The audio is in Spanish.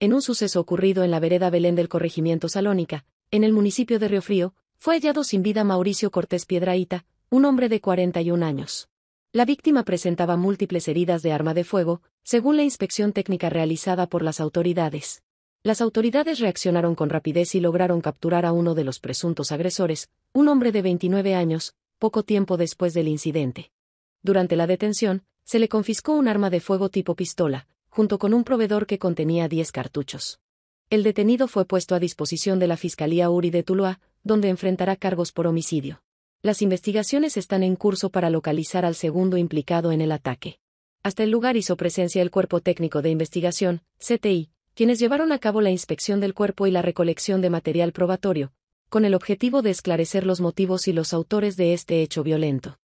en un suceso ocurrido en la vereda Belén del corregimiento Salónica, en el municipio de Riofrío, fue hallado sin vida Mauricio Cortés Piedraíta, un hombre de 41 años. La víctima presentaba múltiples heridas de arma de fuego, según la inspección técnica realizada por las autoridades. Las autoridades reaccionaron con rapidez y lograron capturar a uno de los presuntos agresores, un hombre de 29 años, poco tiempo después del incidente. Durante la detención, se le confiscó un arma de fuego tipo pistola, junto con un proveedor que contenía 10 cartuchos. El detenido fue puesto a disposición de la Fiscalía Uri de Tuluá, donde enfrentará cargos por homicidio. Las investigaciones están en curso para localizar al segundo implicado en el ataque. Hasta el lugar hizo presencia el Cuerpo Técnico de Investigación, CTI, quienes llevaron a cabo la inspección del cuerpo y la recolección de material probatorio, con el objetivo de esclarecer los motivos y los autores de este hecho violento.